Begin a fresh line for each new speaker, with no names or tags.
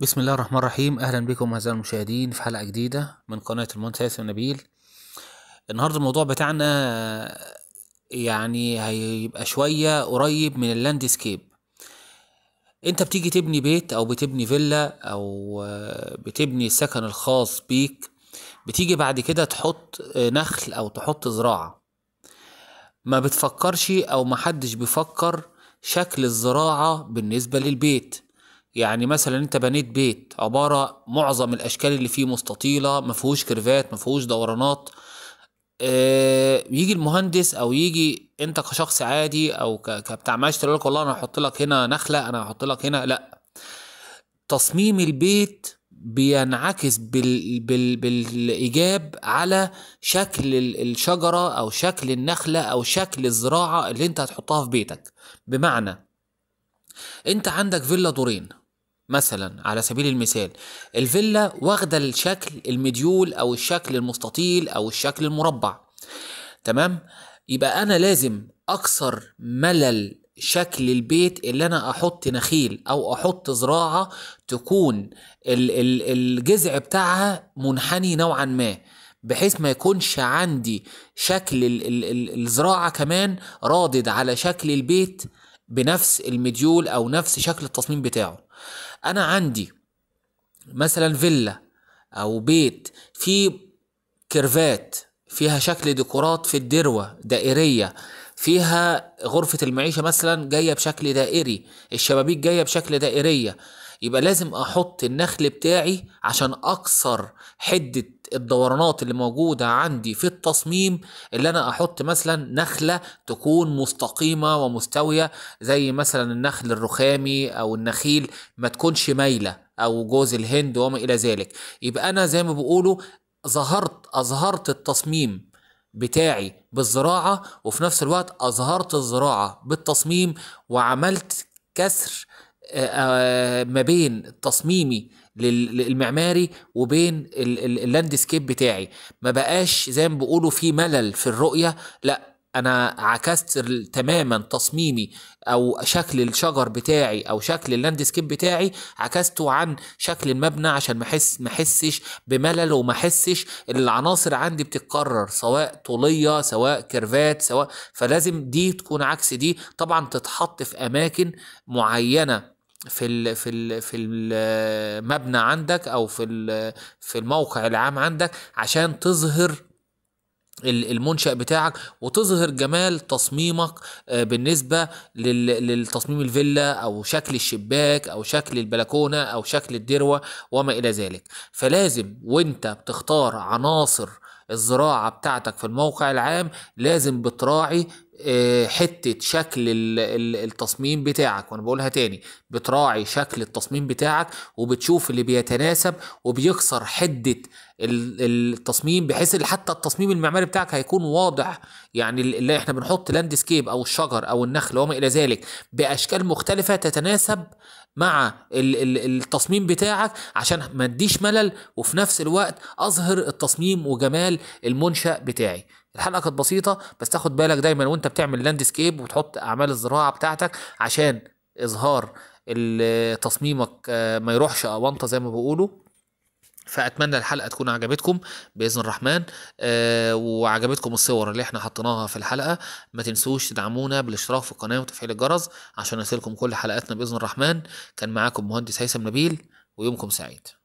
بسم الله الرحمن الرحيم اهلا بكم اعزائي المشاهدين في حلقه جديده من قناه المهندس نبيل النهارده الموضوع بتاعنا يعني هيبقى شويه قريب من اللاندسكيب انت بتيجي تبني بيت او بتبني فيلا او بتبني السكن الخاص بيك بتيجي بعد كده تحط نخل او تحط زراعه ما بتفكرش او ما حدش بيفكر شكل الزراعه بالنسبه للبيت يعني مثلا انت بنيت بيت عبارة معظم الاشكال اللي فيه مستطيلة مفهوش كيرفات مفهوش دورانات اه يجي المهندس او يجي انت كشخص عادي او كبتاع ماشي تقول لك والله انا هحط لك هنا نخلة انا هحط لك هنا لا تصميم البيت بينعكس بال... بال... بالايجاب على شكل الشجره او شكل النخله او شكل الزراعه اللي انت هتحطها في بيتك بمعنى انت عندك فيلا دورين مثلا على سبيل المثال الفيلا واخده الشكل المديول او الشكل المستطيل او الشكل المربع تمام يبقى انا لازم اكسر ملل شكل البيت اللي انا احط نخيل او احط زراعه تكون الجذع بتاعها منحني نوعا ما بحيث ما يكونش عندي شكل الزراعه كمان رادد على شكل البيت بنفس المديول او نفس شكل التصميم بتاعه انا عندي مثلا فيلا او بيت فيه كيرفات فيها شكل ديكورات في الدروة دائرية فيها غرفة المعيشة مثلا جاية بشكل دائري الشبابيك جاية بشكل دائرية يبقى لازم احط النخل بتاعي عشان اكسر حدة الدورانات اللي موجودة عندي في التصميم اللي انا احط مثلا نخلة تكون مستقيمة ومستوية زي مثلا النخل الرخامي او النخيل ما تكونش مايلة او جوز الهند وما الى ذلك يبقى انا زي ما بيقولوا ظهرت اظهرت التصميم بتاعي بالزراعة وفي نفس الوقت أظهرت الزراعة بالتصميم وعملت كسر آه، آه، ما بين تصميمي للمعماري وبين اللاندسكيب بتاعي ما بقاش زي ما بيقولوا في ملل في الرؤيه لا انا عكست تماما تصميمي او شكل الشجر بتاعي او شكل اللاندسكيب بتاعي عكسته عن شكل المبنى عشان ما احس ما احسش بملل وما احسش العناصر عندي بتتكرر سواء طوليه سواء كيرفات سواء فلازم دي تكون عكس دي طبعا تتحط في اماكن معينه في ال في ال في المبنى عندك او في في الموقع العام عندك عشان تظهر المنشأ بتاعك وتظهر جمال تصميمك آه، بالنسبة للتصميم الفيلا أو شكل الشباك أو شكل البلكونة أو شكل الدروة وما إلى ذلك فلازم وانت بتختار عناصر الزراعة بتاعتك في الموقع العام لازم بتراعي آه، حتة شكل التصميم بتاعك وانا بقولها تاني بتراعي شكل التصميم بتاعك وبتشوف اللي بيتناسب وبيكسر حدة التصميم بحيث حتى التصميم المعماري بتاعك هيكون واضح يعني اللي احنا بنحط لاندسكيب او الشجر او النخل وما الى ذلك باشكال مختلفة تتناسب مع التصميم بتاعك عشان ما اديش ملل وفي نفس الوقت اظهر التصميم وجمال المنشا بتاعي الحلقه كانت بسيطه بس تاخد بالك دايما وانت بتعمل لاندسكيب وتحط اعمال الزراعه بتاعتك عشان اظهار تصميمك آه، ما يروحش اونطه زي ما بيقولوا فاتمنى الحلقه تكون عجبتكم باذن الرحمن آه، وعجبتكم الصور اللي احنا حطيناها في الحلقه ما تنسوش تدعمونا بالاشتراك في القناه وتفعيل الجرس عشان يصلكم كل حلقاتنا باذن الرحمن كان معاكم مهندس هيثم نبيل ويومكم سعيد